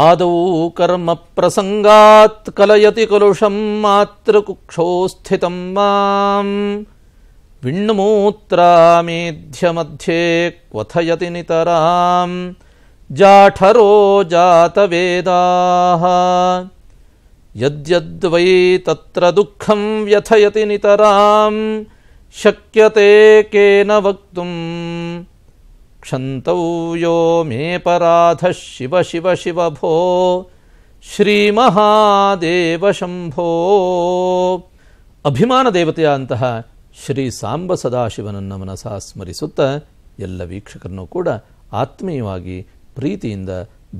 आदौ कलयति कलुषम् मातृकुक्षो स्थितम् माम् विण्मूत्रामेध्य क्वथयति नितराम् जाठरो जातवेदाः यद्यद्वै तत्र दुःखम् व्यथयति नितराम् शक्यते केन वक्तुम् ಮೇ ಪರಾಧ ಶಿವ ಶಿವ ಶಿವ ಭೋ ಶ್ರೀ ಮಹಾದೇವ ಶಂಭೋ ಅಭಿಮಾನ ದೇವತೆಯ ಅಂತಹ ಶ್ರೀ ಸಾಂಬ ಸದಾಶಿವನನ್ನು ಮನಸ ಸ್ಮರಿಸುತ್ತ ಎಲ್ಲ ವೀಕ್ಷಕರನ್ನು ಕೂಡ ಆತ್ಮೀಯವಾಗಿ ಪ್ರೀತಿಯಿಂದ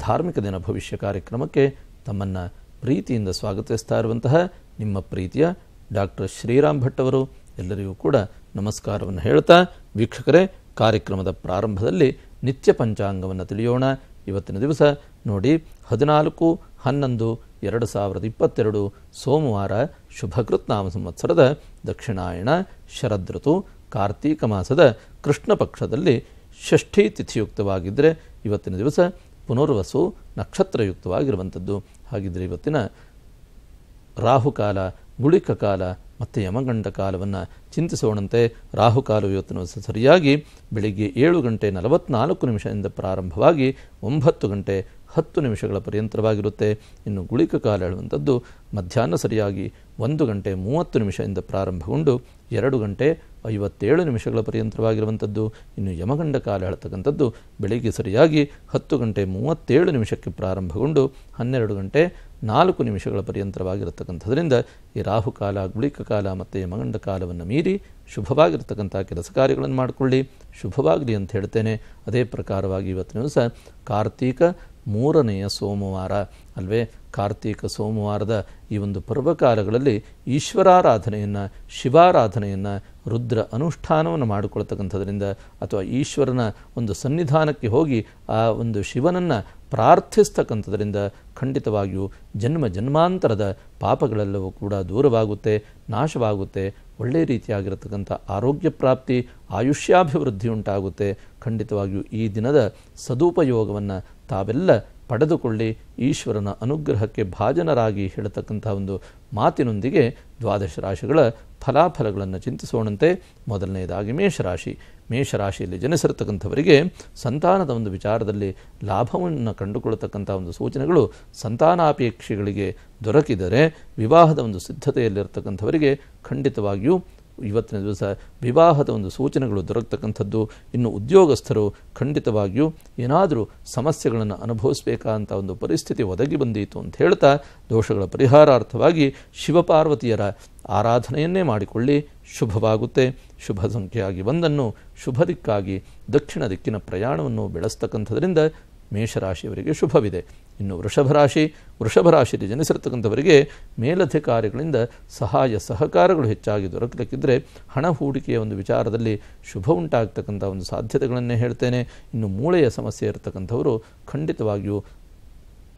ಧಾರ್ಮಿಕ ದಿನ ಭವಿಷ್ಯ ಕಾರ್ಯಕ್ರಮಕ್ಕೆ ತಮ್ಮನ್ನು ಪ್ರೀತಿಯಿಂದ ಸ್ವಾಗತಿಸ್ತಾ ಇರುವಂತಹ ನಿಮ್ಮ ಪ್ರೀತಿಯ ಡಾಕ್ಟರ್ ಶ್ರೀರಾಮ್ ಭಟ್ ಅವರು ಎಲ್ಲರಿಗೂ ಕೂಡ ನಮಸ್ಕಾರವನ್ನು ಹೇಳ್ತಾ ವೀಕ್ಷಕರೇ ಕಾರ್ಯಕ್ರಮದ ಪ್ರಾರಂಭದಲ್ಲಿ ನಿತ್ಯ ಪಂಚಾಂಗವನ್ನು ತಿಳಿಯೋಣ ಇವತ್ತಿನ ದಿವಸ ನೋಡಿ ಹದಿನಾಲ್ಕು ಹನ್ನೊಂದು ಎರಡು ಸಾವಿರದ ಇಪ್ಪತ್ತೆರಡು ಸೋಮವಾರ ಶುಭಕೃತ್ನಾಮ ಸಂವತ್ಸರದ ದಕ್ಷಿಣಾಯಣ ಶರದ್ ಋತು ಕಾರ್ತೀಕ ಮಾಸದ ಕೃಷ್ಣ ಪಕ್ಷದಲ್ಲಿ ಷಷ್ಠಿ ತಿಥಿಯುಕ್ತವಾಗಿದ್ದರೆ ಇವತ್ತಿನ ದಿವಸ ಪುನರ್ವಸು ನಕ್ಷತ್ರಯುಕ್ತವಾಗಿರುವಂಥದ್ದು ಹಾಗಿದ್ದರೆ ಇವತ್ತಿನ ರಾಹುಕಾಲ ಗುಳಿಕ ಕಾಲ ಮತ್ತು ಯಮಗಂಡ ಕಾಲವನ್ನು ಚಿಂತಿಸೋಣಂತೆ ರಾಹುಕಾಲ ಇವತ್ತಿನ ಸರಿಯಾಗಿ ಬೆಳಿಗ್ಗೆ ಏಳು ಗಂಟೆ ನಲವತ್ತ್ನಾಲ್ಕು ನಿಮಿಷದಿಂದ ಪ್ರಾರಂಭವಾಗಿ ಒಂಬತ್ತು ಗಂಟೆ ಹತ್ತು ನಿಮಿಷಗಳ ಪರ್ಯಂತರವಾಗಿರುತ್ತೆ ಇನ್ನು ಗುಳಿಕ ಕಾಲ ಹೇಳುವಂಥದ್ದು ಮಧ್ಯಾಹ್ನ ಸರಿಯಾಗಿ ಒಂದು ಗಂಟೆ ಮೂವತ್ತು ನಿಮಿಷದಿಂದ ಪ್ರಾರಂಭಗೊಂಡು ಎರಡು ಗಂಟೆ ಐವತ್ತೇಳು ನಿಮಿಷಗಳ ಪರ್ಯಂತವಾಗಿರುವಂಥದ್ದು ಇನ್ನು ಯಮಗಂಡ ಕಾಲ ಹೇಳ್ತಕ್ಕಂಥದ್ದು ಬೆಳಿಗ್ಗೆ ಸರಿಯಾಗಿ ಹತ್ತು ಗಂಟೆ ಮೂವತ್ತೇಳು ನಿಮಿಷಕ್ಕೆ ಪ್ರಾರಂಭಗೊಂಡು ಹನ್ನೆರಡು ಗಂಟೆ ನಾಲ್ಕು ನಿಮಿಷಗಳ ಪರ್ಯಂತರವಾಗಿರತಕ್ಕಂಥದ್ರಿಂದ ಈ ರಾಹುಕಾಲ ಗುಳಿಕ ಕಾಲ ಮತ್ತು ಯಮಗಂಡ ಕಾಲವನ್ನು ಮೀರಿ ಶುಭವಾಗಿರ್ತಕ್ಕಂಥ ಕೆಲಸ ಕಾರ್ಯಗಳನ್ನು ಮಾಡಿಕೊಳ್ಳಿ ಶುಭವಾಗಲಿ ಅಂತ ಹೇಳ್ತೇನೆ ಅದೇ ಪ್ರಕಾರವಾಗಿ ಇವತ್ತಿನ ದಿವಸ ಕಾರ್ತೀಕ ಮೂರನೆಯ ಸೋಮವಾರ ಅಲ್ವೇ ಕಾರ್ತೀಕ ಸೋಮವಾರದ ಈ ಒಂದು ಪರ್ವಕಾಲಗಳಲ್ಲಿ ಈಶ್ವರಾರಾಧನೆಯನ್ನು ಶಿವಾರಾಧನೆಯನ್ನು ರುದ್ರ ಅನುಷ್ಠಾನವನ್ನು ಮಾಡಿಕೊಳ್ತಕ್ಕಂಥದ್ರಿಂದ ಅಥವಾ ಈಶ್ವರನ ಒಂದು ಸನ್ನಿಧಾನಕ್ಕೆ ಹೋಗಿ ಆ ಒಂದು ಶಿವನನ್ನು ಪ್ರಾರ್ಥಿಸ್ತಕ್ಕಂಥದ್ರಿಂದ ಖಂಡಿತವಾಗಿಯೂ ಜನ್ಮ ಜನ್ಮಾಂತರದ ಪಾಪಗಳೆಲ್ಲವೂ ಕೂಡ ದೂರವಾಗುತ್ತೆ ನಾಶವಾಗುತ್ತೆ ಒಳ್ಳೆಯ ರೀತಿಯಾಗಿರತಕ್ಕಂಥ ಆರೋಗ್ಯ ಪ್ರಾಪ್ತಿ ಆಯುಷ್ಯಾಭಿವೃದ್ಧಿ ಉಂಟಾಗುತ್ತೆ ಖಂಡಿತವಾಗಿಯೂ ಈ ದಿನದ ಸದುಪಯೋಗವನ್ನು ತಾವೆಲ್ಲ ಪಡೆದುಕೊಳ್ಳಿ ಈಶ್ವರನ ಅನುಗ್ರಹಕ್ಕೆ ಭಾಜನರಾಗಿ ಹೇಳತಕ್ಕಂಥ ಒಂದು ಮಾತಿನೊಂದಿಗೆ ದ್ವಾದಶ ರಾಶಿಗಳ ಫಲಾಫಲಗಳನ್ನು ಚಿಂತಿಸೋಣಂತೆ ಮೊದಲನೆಯದಾಗಿ ಮೇಷರಾಶಿ ಮೇಷರಾಶಿಯಲ್ಲಿ ಜನಿಸಿರತಕ್ಕಂಥವರಿಗೆ ಸಂತಾನದ ಒಂದು ವಿಚಾರದಲ್ಲಿ ಲಾಭವನ್ನು ಕಂಡುಕೊಳ್ಳತಕ್ಕಂಥ ಒಂದು ಸೂಚನೆಗಳು ಸಂತಾನಾಪೇಕ್ಷೆಗಳಿಗೆ ದೊರಕಿದರೆ ವಿವಾಹದ ಒಂದು ಸಿದ್ಧತೆಯಲ್ಲಿರತಕ್ಕಂಥವರಿಗೆ ಖಂಡಿತವಾಗಿಯೂ ಇವತ್ತಿನ ದಿವಸ ವಿವಾಹದ ಒಂದು ಸೂಚನೆಗಳು ದೊರಕತಕ್ಕಂಥದ್ದು ಇನ್ನು ಉದ್ಯೋಗಸ್ಥರು ಖಂಡಿತವಾಗಿಯೂ ಏನಾದರೂ ಸಮಸ್ಯೆಗಳನ್ನು ಅನುಭವಿಸಬೇಕಾದಂಥ ಒಂದು ಪರಿಸ್ಥಿತಿ ಒದಗಿ ಬಂದಿತು ಅಂತ ಹೇಳ್ತಾ ದೋಷಗಳ ಪರಿಹಾರಾರ್ಥವಾಗಿ ಶಿವಪಾರ್ವತಿಯರ ಆರಾಧನೆಯನ್ನೇ ಮಾಡಿಕೊಳ್ಳಿ ಶುಭವಾಗುತ್ತೆ ಶುಭ ಸಂಖ್ಯೆಯಾಗಿ ಒಂದನ್ನು ಶುಭ ದಿಕ್ಕಾಗಿ ದಕ್ಷಿಣ ದಿಕ್ಕಿನ ಪ್ರಯಾಣವನ್ನು ಬೆಳೆಸ್ತಕ್ಕಂಥದ್ರಿಂದ ಮೇಷರಾಶಿಯವರಿಗೆ ಶುಭವಿದೆ ಇನ್ನು ವೃಷಭರಾಶಿ ವೃಷಭರಾಶಿಯಲ್ಲಿ ಜನಿಸಿರ್ತಕ್ಕಂಥವರಿಗೆ ಮೇಲಧಿಕಾರಿಗಳಿಂದ ಸಹಾಯ ಸಹಕಾರಗಳು ಹೆಚ್ಚಾಗಿ ದೊರಕಲಿಕ್ಕಿದ್ರೆ ಹಣ ಹೂಡಿಕೆಯ ಒಂದು ವಿಚಾರದಲ್ಲಿ ಶುಭ ಉಂಟಾಗ್ತಕ್ಕಂಥ ಒಂದು ಸಾಧ್ಯತೆಗಳನ್ನೇ ಹೇಳ್ತೇನೆ ಇನ್ನು ಮೂಳೆಯ ಸಮಸ್ಯೆ ಇರತಕ್ಕಂಥವರು ಖಂಡಿತವಾಗಿಯೂ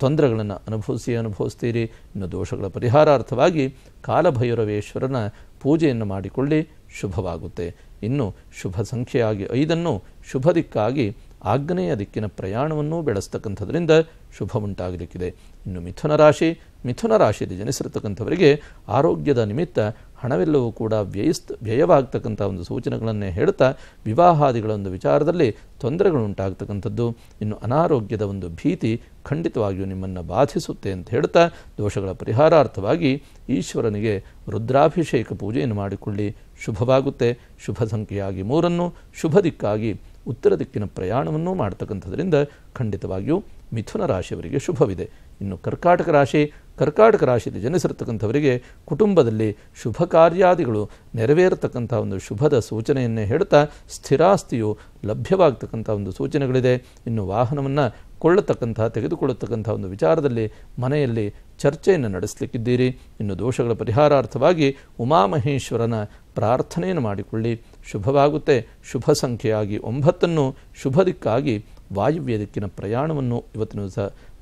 ತೊಂದರೆಗಳನ್ನು ಅನುಭವಿಸಿ ಅನುಭವಿಸ್ತೀರಿ ಇನ್ನು ದೋಷಗಳ ಪರಿಹಾರಾರ್ಥವಾಗಿ ಕಾಲಭೈರವೇಶ್ವರನ ಪೂಜೆಯನ್ನು ಮಾಡಿಕೊಳ್ಳಿ ಶುಭವಾಗುತ್ತೆ ಇನ್ನು ಶುಭ ಸಂಖ್ಯೆಯಾಗಿ ಐದನ್ನು ಶುಭ ದಿಕ್ಕಾಗಿ ಆಗ್ನೇಯ ದಿಕ್ಕಿನ ಪ್ರಯಾಣವನ್ನು ಬೆಳೆಸ್ತಕ್ಕಂಥದ್ರಿಂದ ಶುಭ ಉಂಟಾಗಲಿಕ್ಕಿದೆ ಇನ್ನು ಮಿಥುನ ರಾಶಿ ಮಿಥುನ ರಾಶಿಯಲ್ಲಿ ಜನಿಸಿರತಕ್ಕಂಥವರಿಗೆ ಆರೋಗ್ಯದ ನಿಮಿತ್ತ ಹಣವೆಲ್ಲವೂ ಕೂಡ ವ್ಯಯಿಸ್ತ ವ್ಯಯವಾಗ್ತಕ್ಕಂಥ ಒಂದು ಸೂಚನೆಗಳನ್ನೇ ಹೇಳ್ತಾ ವಿವಾಹಾದಿಗಳ ಒಂದು ವಿಚಾರದಲ್ಲಿ ತೊಂದರೆಗಳು ಉಂಟಾಗ್ತಕ್ಕಂಥದ್ದು ಇನ್ನು ಅನಾರೋಗ್ಯದ ಒಂದು ಭೀತಿ ಖಂಡಿತವಾಗಿಯೂ ನಿಮ್ಮನ್ನು ಬಾಧಿಸುತ್ತೆ ಅಂತ ಹೇಳ್ತಾ ದೋಷಗಳ ಪರಿಹಾರಾರ್ಥವಾಗಿ ಈಶ್ವರನಿಗೆ ರುದ್ರಾಭಿಷೇಕ ಪೂಜೆಯನ್ನು ಮಾಡಿಕೊಳ್ಳಿ ಶುಭವಾಗುತ್ತೆ ಶುಭ ಸಂಖ್ಯೆಯಾಗಿ ಮೂರನ್ನು ಶುಭ ದಿಕ್ಕಾಗಿ ಉತ್ತರ ದಿಕ್ಕಿನ ಪ್ರಯಾಣವನ್ನು ಮಾಡ್ತಕ್ಕಂಥದ್ರಿಂದ ಖಂಡಿತವಾಗಿಯೂ ಮಿಥುನ ರಾಶಿಯವರಿಗೆ ಶುಭವಿದೆ ಇನ್ನು ಕರ್ಕಾಟಕ ರಾಶಿ ಕರ್ಕಾಟಕ ರಾಶಿಯಲ್ಲಿ ಜನಿಸಿರ್ತಕ್ಕಂಥವರಿಗೆ ಕುಟುಂಬದಲ್ಲಿ ಶುಭ ಕಾರ್ಯಾದಿಗಳು ನೆರವೇರತಕ್ಕಂಥ ಒಂದು ಶುಭದ ಸೂಚನೆಯನ್ನೇ ಹೇಳ್ತಾ ಸ್ಥಿರಾಸ್ತಿಯು ಲಭ್ಯವಾಗ್ತಕ್ಕಂಥ ಒಂದು ಸೂಚನೆಗಳಿದೆ ಇನ್ನು ವಾಹನವನ್ನು ಕೊಳ್ಳತಕ್ಕಂಥ ತೆಗೆದುಕೊಳ್ಳತಕ್ಕಂಥ ಒಂದು ವಿಚಾರದಲ್ಲಿ ಮನೆಯಲ್ಲಿ ಚರ್ಚೆಯನ್ನು ನಡೆಸಲಿಕ್ಕಿದ್ದೀರಿ ಇನ್ನು ದೋಷಗಳ ಪರಿಹಾರಾರ್ಥವಾಗಿ ಉಮಾಮಹೇಶ್ವರನ ಪ್ರಾರ್ಥನೆಯನ್ನು ಮಾಡಿಕೊಳ್ಳಿ ಶುಭವಾಗುತ್ತೆ ಶುಭ ಸಂಖ್ಯೆಯಾಗಿ ಒಂಬತ್ತನ್ನು ಶುಭ ದಿಕ್ಕಾಗಿ ವಾಯುವ್ಯ ದಿಕ್ಕಿನ ಪ್ರಯಾಣವನ್ನು ಇವತ್ತಿನ ದಿವಸ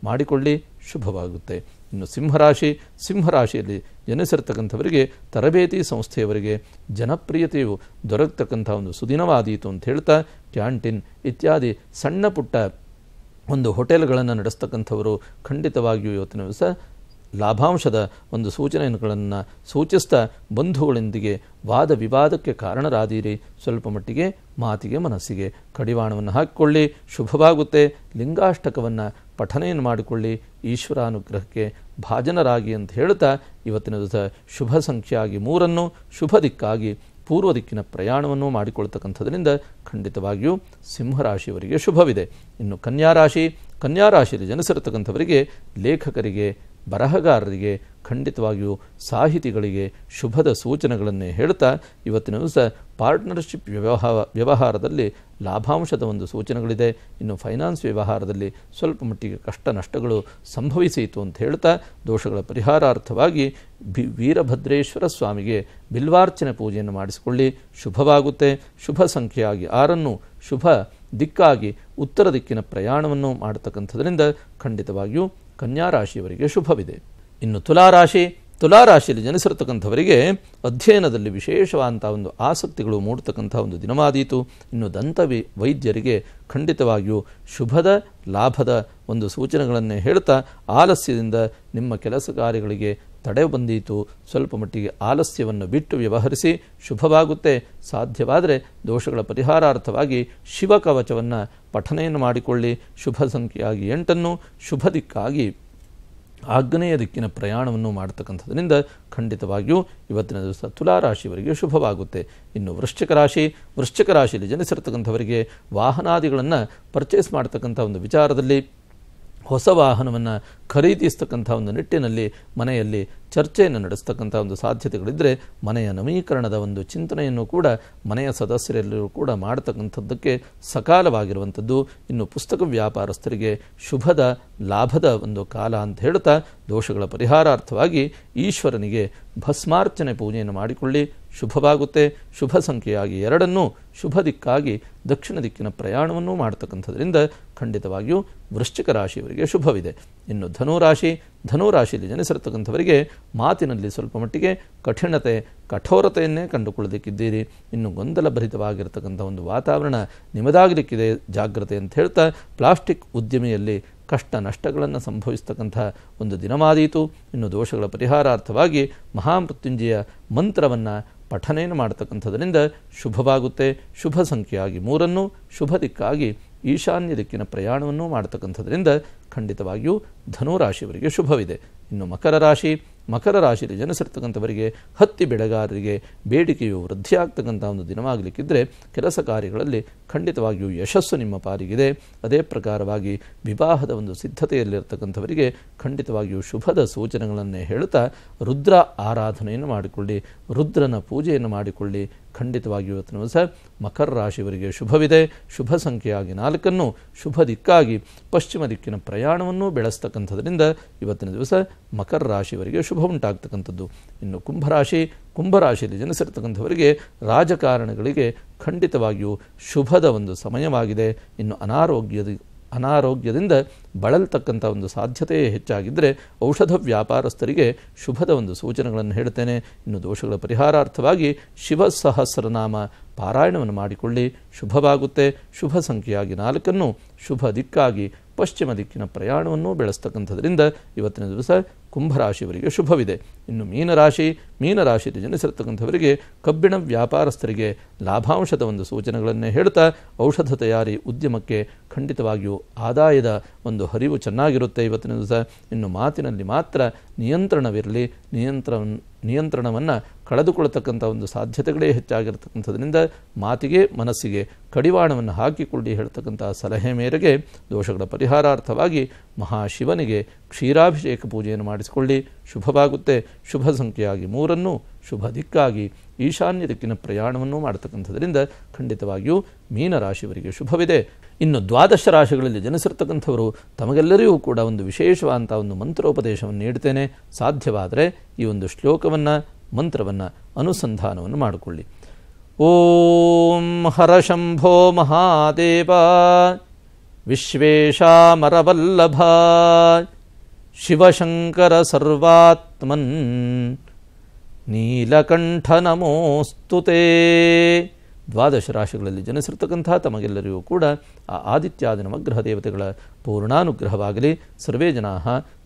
ಮಾಡಿಕೊಳ್ಳಿ ಶುಭವಾಗುತ್ತೆ ಇನ್ನು ಸಿಂಹರಾಶಿ ಸಿಂಹರಾಶಿಯಲ್ಲಿ ಜನಿಸಿರ್ತಕ್ಕಂಥವರಿಗೆ ತರಬೇತಿ ಸಂಸ್ಥೆಯವರಿಗೆ ಜನಪ್ರಿಯತೆಯು ದೊರಕತಕ್ಕಂಥ ಒಂದು ಸುದಿನವಾದೀತು ಅಂತ ಹೇಳ್ತಾ ಕ್ಯಾಂಟೀನ್ ಇತ್ಯಾದಿ ಸಣ್ಣ ಪುಟ್ಟ ಒಂದು ಹೋಟೆಲ್ಗಳನ್ನು ನಡೆಸ್ತಕ್ಕಂಥವರು ಖಂಡಿತವಾಗಿಯೂ ಇವತ್ತಿನ ದಿವಸ ಲಾಭಾಂಶದ ಒಂದು ಸೂಚನೆಗಳನ್ನು ಸೂಚಿಸ್ತಾ ಬಂಧುಗಳೊಂದಿಗೆ ವಾದ ವಿವಾದಕ್ಕೆ ಕಾರಣರಾದೀರಿ ಸ್ವಲ್ಪ ಮಟ್ಟಿಗೆ ಮಾತಿಗೆ ಮನಸ್ಸಿಗೆ ಕಡಿವಾಣವನ್ನು ಹಾಕಿಕೊಳ್ಳಿ ಶುಭವಾಗುತ್ತೆ ಲಿಂಗಾಷ್ಟಕವನ್ನು ಪಠನೆಯನ್ನು ಮಾಡಿಕೊಳ್ಳಿ ಈಶ್ವರಾನುಗ್ರಹಕ್ಕೆ ಭಾಜನರಾಗಿ ಅಂತ ಹೇಳ್ತಾ ಇವತ್ತಿನ ದಿವಸ ಶುಭ ಸಂಖ್ಯೆಯಾಗಿ ಮೂರನ್ನು ಶುಭ ದಿಕ್ಕಾಗಿ ಪೂರ್ವ ದಿಕ್ಕಿನ ಪ್ರಯಾಣವನ್ನು ಮಾಡಿಕೊಳ್ತಕ್ಕಂಥದ್ರಿಂದ ಖಂಡಿತವಾಗಿಯೂ ಸಿಂಹರಾಶಿಯವರಿಗೆ ಶುಭವಿದೆ ಇನ್ನು ಕನ್ಯಾರಾಶಿ ಕನ್ಯಾರಾಶಿಯಲ್ಲಿ ಜನಿಸಿರತಕ್ಕಂಥವರಿಗೆ ಲೇಖಕರಿಗೆ ಬರಹಗಾರರಿಗೆ ಖಂಡಿತವಾಗಿಯೂ ಸಾಹಿತಿಗಳಿಗೆ ಶುಭದ ಸೂಚನೆಗಳನ್ನೇ ಹೇಳ್ತಾ ಇವತ್ತಿನ ದಿವಸ ಪಾರ್ಟ್ನರ್ಶಿಪ್ ವ್ಯವಹಾರ ವ್ಯವಹಾರದಲ್ಲಿ ಲಾಭಾಂಶದ ಒಂದು ಸೂಚನೆಗಳಿದೆ ಇನ್ನು ಫೈನಾನ್ಸ್ ವ್ಯವಹಾರದಲ್ಲಿ ಸ್ವಲ್ಪ ಮಟ್ಟಿಗೆ ಕಷ್ಟ ನಷ್ಟಗಳು ಸಂಭವಿಸಿತು ಅಂತ ಹೇಳ್ತಾ ದೋಷಗಳ ಪರಿಹಾರಾರ್ಥವಾಗಿ ಬಿ ವೀರಭದ್ರೇಶ್ವರ ಸ್ವಾಮಿಗೆ ಬಿಲ್ವಾರ್ಚನೆ ಪೂಜೆಯನ್ನು ಮಾಡಿಸಿಕೊಳ್ಳಿ ಶುಭವಾಗುತ್ತೆ ಶುಭ ಸಂಖ್ಯೆಯಾಗಿ ಆರನ್ನು ಶುಭ ದಿಕ್ಕಾಗಿ ಉತ್ತರ ದಿಕ್ಕಿನ ಪ್ರಯಾಣವನ್ನು ಮಾಡತಕ್ಕಂಥದ್ರಿಂದ ಖಂಡಿತವಾಗಿಯೂ ಕನ್ಯಾ ರಾಶಿಯವರಿಗೆ ಶುಭವಿದೆ ಇನ್ನು ತುಲಾರಾಶಿ ತುಲಾರಾಶಿಯಲ್ಲಿ ಜನಿಸಿರತಕ್ಕಂಥವರಿಗೆ ಅಧ್ಯಯನದಲ್ಲಿ ವಿಶೇಷವಾದಂಥ ಒಂದು ಆಸಕ್ತಿಗಳು ಮೂಡತಕ್ಕಂಥ ಒಂದು ದಿನವಾದೀತು ಇನ್ನು ದಂತ ವೈದ್ಯರಿಗೆ ಖಂಡಿತವಾಗಿಯೂ ಶುಭದ ಲಾಭದ ಒಂದು ಸೂಚನೆಗಳನ್ನು ಹೇಳ್ತಾ ಆಲಸ್ಯದಿಂದ ನಿಮ್ಮ ಕೆಲಸ ಕಾರ್ಯಗಳಿಗೆ ತಡೆ ಬಂದೀತು ಸ್ವಲ್ಪ ಮಟ್ಟಿಗೆ ಆಲಸ್ಯವನ್ನು ಬಿಟ್ಟು ವ್ಯವಹರಿಸಿ ಶುಭವಾಗುತ್ತೆ ಸಾಧ್ಯವಾದರೆ ದೋಷಗಳ ಪರಿಹಾರಾರ್ಥವಾಗಿ ಶಿವಕವಚವನ್ನು ಪಠನೆಯನ್ನು ಮಾಡಿಕೊಳ್ಳಿ ಶುಭ ಸಂಖ್ಯೆಯಾಗಿ ಎಂಟನ್ನು ಶುಭ ದಿಕ್ಕಾಗಿ ಆಗ್ನೇಯ ದಿಕ್ಕಿನ ಪ್ರಯಾಣವನ್ನು ಮಾಡತಕ್ಕಂಥದ್ರಿಂದ ಖಂಡಿತವಾಗಿಯೂ ಇವತ್ತಿನ ದಿವಸ ತುಲಾರಾಶಿಯವರಿಗೆ ಶುಭವಾಗುತ್ತೆ ಇನ್ನು ವೃಶ್ಚಿಕ ರಾಶಿ ವೃಶ್ಚಿಕ ರಾಶಿಯಲ್ಲಿ ಜನಿಸಿರ್ತಕ್ಕಂಥವರಿಗೆ ವಾಹನಾದಿಗಳನ್ನು ಪರ್ಚೇಸ್ ಮಾಡ್ತಕ್ಕಂಥ ಒಂದು ವಿಚಾರದಲ್ಲಿ ಹೊಸ ವಾಹನವನ್ನು ಖರೀದಿಸ್ತಕ್ಕಂಥ ಒಂದು ನಿಟ್ಟಿನಲ್ಲಿ ಮನೆಯಲ್ಲಿ ಚರ್ಚೆಯನ್ನು ನಡೆಸ್ತಕ್ಕಂಥ ಒಂದು ಸಾಧ್ಯತೆಗಳಿದ್ದರೆ ಮನೆಯ ನವೀಕರಣದ ಒಂದು ಚಿಂತನೆಯನ್ನು ಕೂಡ ಮನೆಯ ಸದಸ್ಯರೆಲ್ಲರೂ ಕೂಡ ಮಾಡತಕ್ಕಂಥದ್ದಕ್ಕೆ ಸಕಾಲವಾಗಿರುವಂಥದ್ದು ಇನ್ನು ಪುಸ್ತಕ ವ್ಯಾಪಾರಸ್ಥರಿಗೆ ಶುಭದ ಲಾಭದ ಒಂದು ಕಾಲ ಅಂತ ಹೇಳ್ತಾ ದೋಷಗಳ ಪರಿಹಾರಾರ್ಥವಾಗಿ ಈಶ್ವರನಿಗೆ ಭಸ್ಮಾರ್ಚನೆ ಪೂಜೆಯನ್ನು ಮಾಡಿಕೊಳ್ಳಿ ಶುಭವಾಗುತ್ತೆ ಶುಭ ಸಂಖ್ಯೆಯಾಗಿ ಎರಡನ್ನೂ ಶುಭ ದಿಕ್ಕಾಗಿ ದಕ್ಷಿಣ ದಿಕ್ಕಿನ ಪ್ರಯಾಣವನ್ನು ಮಾಡತಕ್ಕಂಥದ್ರಿಂದ ಖಂಡಿತವಾಗಿಯೂ ವೃಶ್ಚಿಕ ರಾಶಿಯವರಿಗೆ ಶುಭವಿದೆ ಇನ್ನು ಧನುರಾಶಿ ಧನುರಾಶಿಯಲ್ಲಿ ಜನಿಸಿರತಕ್ಕಂಥವರಿಗೆ ಮಾತಿನಲ್ಲಿ ಸ್ವಲ್ಪ ಮಟ್ಟಿಗೆ ಕಠಿಣತೆ ಕಠೋರತೆಯನ್ನೇ ಕಂಡುಕೊಳ್ಳಲಿಕ್ಕಿದ್ದೀರಿ ಇನ್ನು ಗೊಂದಲಭರಿತವಾಗಿರ್ತಕ್ಕಂಥ ಒಂದು ವಾತಾವರಣ ನಿಮ್ಮದಾಗಲಿಕ್ಕಿದೆ ಜಾಗ್ರತೆ ಅಂತ ಹೇಳ್ತಾ ಪ್ಲಾಸ್ಟಿಕ್ ಉದ್ಯಮಿಯಲ್ಲಿ ಕಷ್ಟ ನಷ್ಟಗಳನ್ನು ಸಂಭವಿಸ್ತಕ್ಕಂಥ ಒಂದು ದಿನವಾದೀತು ಇನ್ನು ದೋಷಗಳ ಪರಿಹಾರಾರ್ಥವಾಗಿ ಮಹಾಮೃತ್ಯುಂಜಯ ಮಂತ್ರವನ್ನು ಪಠನೆಯನ್ನು ಮಾಡ್ತಕ್ಕಂಥದ್ರಿಂದ ಶುಭವಾಗುತ್ತೆ ಶುಭ ಸಂಖ್ಯೆಯಾಗಿ ಮೂರನ್ನು ಶುಭ ದಿಕ್ಕಾಗಿ ಈಶಾನ್ಯ ದಿಕ್ಕಿನ ಪ್ರಯಾಣವನ್ನು ಮಾಡ್ತಕ್ಕಂಥದ್ರಿಂದ ಖಂಡಿತವಾಗಿಯೂ ಧನುರಾಶಿಯವರಿಗೆ ಶುಭವಿದೆ ಇನ್ನು ಮಕರ ರಾಶಿ ಮಕರ ರಾಶಿಯಲ್ಲಿ ಜನಿಸಿರ್ತಕ್ಕಂಥವರಿಗೆ ಹತ್ತಿ ಬೆಳೆಗಾರರಿಗೆ ಬೇಡಿಕೆಯು ವೃದ್ಧಿಯಾಗ್ತಕ್ಕಂಥ ಒಂದು ದಿನವಾಗಲಿಕ್ಕಿದ್ದರೆ ಕೆಲಸ ಕಾರ್ಯಗಳಲ್ಲಿ ಖಂಡಿತವಾಗಿಯೂ ಯಶಸ್ಸು ನಿಮ್ಮ ಪಾಲಿಗಿದೆ ಅದೇ ಪ್ರಕಾರವಾಗಿ ವಿವಾಹದ ಒಂದು ಸಿದ್ಧತೆಯಲ್ಲಿರ್ತಕ್ಕಂಥವರಿಗೆ ಖಂಡಿತವಾಗಿಯೂ ಶುಭದ ಸೂಚನೆಗಳನ್ನೇ ಹೇಳುತ್ತಾ ರುದ್ರ ಆರಾಧನೆಯನ್ನು ಮಾಡಿಕೊಳ್ಳಿ ರುದ್ರನ ಪೂಜೆಯನ್ನು ಮಾಡಿಕೊಳ್ಳಿ ಖಂಡಿತವಾಗಿಯೂ ಇವತ್ತಿನ ದಿವಸ ಮಕರ ರಾಶಿಯವರಿಗೆ ಶುಭವಿದೆ ಶುಭ ಸಂಖ್ಯೆಯಾಗಿ ನಾಲ್ಕನ್ನು ಶುಭ ದಿಕ್ಕಾಗಿ ಪಶ್ಚಿಮ ದಿಕ್ಕಿನ ಪ್ರಯಾಣವನ್ನು ಬೆಳೆಸ್ತಕ್ಕಂಥದ್ರಿಂದ ಇವತ್ತಿನ ದಿವಸ ಮಕರ ರಾಶಿಯವರಿಗೆ ಶುಭ ಉಂಟಾಗ್ತಕ್ಕಂಥದ್ದು ಇನ್ನು ಕುಂಭರಾಶಿ ಕುಂಭರಾಶಿಯಲ್ಲಿ ಜನಿಸಿರ್ತಕ್ಕಂಥವರಿಗೆ ರಾಜಕಾರಣಗಳಿಗೆ ಖಂಡಿತವಾಗಿಯೂ ಶುಭದ ಒಂದು ಸಮಯವಾಗಿದೆ ಇನ್ನು ಅನಾರೋಗ್ಯದ ಅನಾರೋಗ್ಯದಿಂದ ಬಳಲ್ತಕ್ಕಂಥ ಒಂದು ಸಾಧ್ಯತೆ ಹೆಚ್ಚಾಗಿದ್ದರೆ ಔಷಧ ವ್ಯಾಪಾರಸ್ಥರಿಗೆ ಶುಭದ ಒಂದು ಸೂಚನೆಗಳನ್ನು ಹೇಳ್ತೇನೆ ಇನ್ನು ದೋಷಗಳ ಪರಿಹಾರಾರ್ಥವಾಗಿ ಶಿವ ಸಹಸ್ರನಾಮ ಪಾರಾಯಣವನ್ನು ಮಾಡಿಕೊಳ್ಳಿ ಶುಭವಾಗುತ್ತೆ ಶುಭ ಸಂಖ್ಯೆಯಾಗಿ ನಾಲ್ಕನ್ನು ಶುಭ ದಿಕ್ಕಾಗಿ ಪಶ್ಚಿಮ ದಿಕ್ಕಿನ ಪ್ರಯಾಣವನ್ನು ಬೆಳೆಸ್ತಕ್ಕಂಥದ್ರಿಂದ ಇವತ್ತಿನ ದಿವಸ ಕುಂಭರಾಶಿಯವರಿಗೆ ಶುಭವಿದೆ ಇನ್ನು ಮೀನರಾಶಿ ಮೀನರಾಶಿಯಲ್ಲಿ ಜನಿಸಿರತಕ್ಕಂಥವರಿಗೆ ಕಬ್ಬಿಣ ವ್ಯಾಪಾರಸ್ಥರಿಗೆ ಲಾಭಾಂಶದ ಒಂದು ಸೂಚನೆಗಳನ್ನೇ ಹೇಳ್ತಾ ಔಷಧ ತಯಾರಿ ಉದ್ಯಮಕ್ಕೆ ಖಂಡಿತವಾಗಿಯೂ ಆದಾಯದ ಒಂದು ಹರಿವು ಚೆನ್ನಾಗಿರುತ್ತೆ ಇವತ್ತಿನ ದಿವಸ ಇನ್ನು ಮಾತಿನಲ್ಲಿ ಮಾತ್ರ ನಿಯಂತ್ರಣವಿರಲಿ ನಿಯಂತ್ರ ನಿಯಂತ್ರಣವನ್ನು ಕಳೆದುಕೊಳ್ತಕ್ಕಂಥ ಒಂದು ಸಾಧ್ಯತೆಗಳೇ ಹೆಚ್ಚಾಗಿರ್ತಕ್ಕಂಥದ್ರಿಂದ ಮಾತಿಗೆ ಮನಸ್ಸಿಗೆ ಕಡಿವಾಣವನ್ನು ಹಾಕಿಕೊಳ್ಳಿ ಹೇಳ್ತಕ್ಕಂಥ ಸಲಹೆ ಮೇರೆಗೆ ದೋಷಗಳ ಪರಿಹಾರಾರ್ಥವಾಗಿ ಮಹಾಶಿವನಿಗೆ ಕ್ಷೀರಾಭಿಷೇಕ ಪೂಜೆಯನ್ನು ಮಾಡಿಸಿಕೊಳ್ಳಿ ಶುಭವಾಗುತ್ತೆ ಶುಭ ಸಂಖ್ಯೆಯಾಗಿ ಮೂರನ್ನು ಶುಭ ದಿಕ್ಕಾಗಿ ಈಶಾನ್ಯ ದಿಕ್ಕಿನ ಪ್ರಯಾಣವನ್ನು ಮಾಡತಕ್ಕಂಥದ್ರಿಂದ ಖಂಡಿತವಾಗಿಯೂ ಮೀನರಾಶಿಯವರಿಗೆ ಶುಭವಿದೆ ಇನ್ನು ದ್ವಾದಶ ರಾಶಿಗಳಲ್ಲಿ ಜನಿಸಿರ್ತಕ್ಕಂಥವರು ತಮಗೆಲ್ಲರಿಗೂ ಕೂಡ ಒಂದು ವಿಶೇಷವಾದಂಥ ಒಂದು ಮಂತ್ರೋಪದೇಶವನ್ನು ನೀಡ್ತೇನೆ ಸಾಧ್ಯವಾದರೆ ಈ ಒಂದು ಶ್ಲೋಕವನ್ನು ಮಂತ್ರವನ್ನು ಅನುಸಂಧಾನವನ್ನು ಮಾಡಿಕೊಳ್ಳಿ ಓಂ ಹರಶಂಭೋ ಮಹಾದೇವ ವಿಶ್ವೇಶಾಮರವಲ್ಲಭ ಶಿವಶಂಕರ ಸರ್ವಾತ್ಮನ್ ನೀಲಕಂಠ ನಮೋಸ್ತುತೇ ದ್ವಾದಶ ರಾಶಿಗಳಲ್ಲಿ ಜನಿಸಿರ್ತಕ್ಕಂಥ ತಮಗೆಲ್ಲರಿಗೂ ಕೂಡ ಆ ಆದಿತ್ಯಾದಿನ ಮಗ್ರಹ ದೇವತೆಗಳ ಪೂರ್ಣಾನುಗ್ರಹವಾಗಲಿ ಸರ್ವೇ ಜನಾ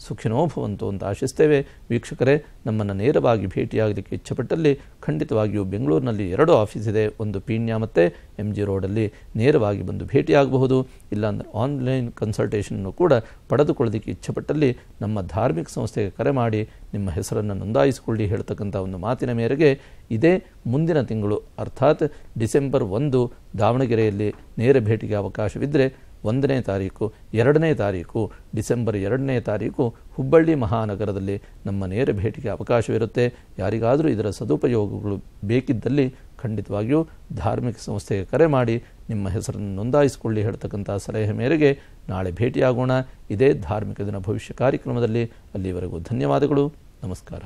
ಸುಖಿನೋ ಭವಂತು ಅಂತ ಆಶಿಸ್ತೇವೆ ವೀಕ್ಷಕರೇ ನಮ್ಮನ್ನು ನೇರವಾಗಿ ಭೇಟಿಯಾಗಲಿಕ್ಕೆ ಇಚ್ಛಪಟ್ಟಲ್ಲಿ ಖಂಡಿತವಾಗಿಯೂ ಬೆಂಗಳೂರಿನಲ್ಲಿ ಎರಡು ಆಫೀಸ್ ಇದೆ ಒಂದು ಪೀಣ್ಯ ಮತ್ತು ಎಮ್ ಜಿ ರೋಡಲ್ಲಿ ನೇರವಾಗಿ ಬಂದು ಭೇಟಿಯಾಗಬಹುದು ಇಲ್ಲಾಂದರೆ ಆನ್ಲೈನ್ ಕನ್ಸಲ್ಟೇಷನ್ನೂ ಕೂಡ ಪಡೆದುಕೊಳ್ಳೋದಕ್ಕೆ ಇಚ್ಛಪಟ್ಟಲ್ಲಿ ನಮ್ಮ ಧಾರ್ಮಿಕ ಸಂಸ್ಥೆಗೆ ಕರೆ ಮಾಡಿ ನಿಮ್ಮ ಹೆಸರನ್ನು ನೋಂದಾಯಿಸಿಕೊಳ್ಳಿ ಹೇಳ್ತಕ್ಕಂಥ ಒಂದು ಮಾತಿನ ಮೇರೆಗೆ ಇದೇ ಮುಂದಿನ ತಿಂಗಳು ಅರ್ಥಾತ್ ಡಿಸೆಂಬರ್ ಒಂದು ದಾವಣಗೆರೆಯಲ್ಲಿ ನೇರ ಭೇಟಿಗೆ ಅವಕಾಶವಿದ್ದರೆ ಒಂದನೇ ತಾರೀಕು ಎರಡನೇ ತಾರೀಕು ಡಿಸೆಂಬರ್ ಎರಡನೇ ತಾರೀಕು ಹುಬ್ಬಳ್ಳಿ ಮಹಾನಗರದಲ್ಲಿ ನಮ್ಮ ನೇರ ಭೇಟಿಗೆ ಅವಕಾಶವಿರುತ್ತೆ ಯಾರಿಗಾದರೂ ಇದರ ಸದುಪಯೋಗಗಳು ಬೇಕಿದ್ದಲ್ಲಿ ಖಂಡಿತವಾಗಿಯೂ ಧಾರ್ಮಿಕ ಸಂಸ್ಥೆಗೆ ಕರೆ ಮಾಡಿ ನಿಮ್ಮ ಹೆಸರನ್ನು ನೋಂದಾಯಿಸಿಕೊಳ್ಳಿ ಹೇಳ್ತಕ್ಕಂಥ ಸಲಹೆ ಮೇರೆಗೆ ನಾಳೆ ಭೇಟಿಯಾಗೋಣ ಇದೇ ಧಾರ್ಮಿಕ ದಿನ ಭವಿಷ್ಯ ಕಾರ್ಯಕ್ರಮದಲ್ಲಿ ಅಲ್ಲಿವರೆಗೂ ಧನ್ಯವಾದಗಳು ನಮಸ್ಕಾರ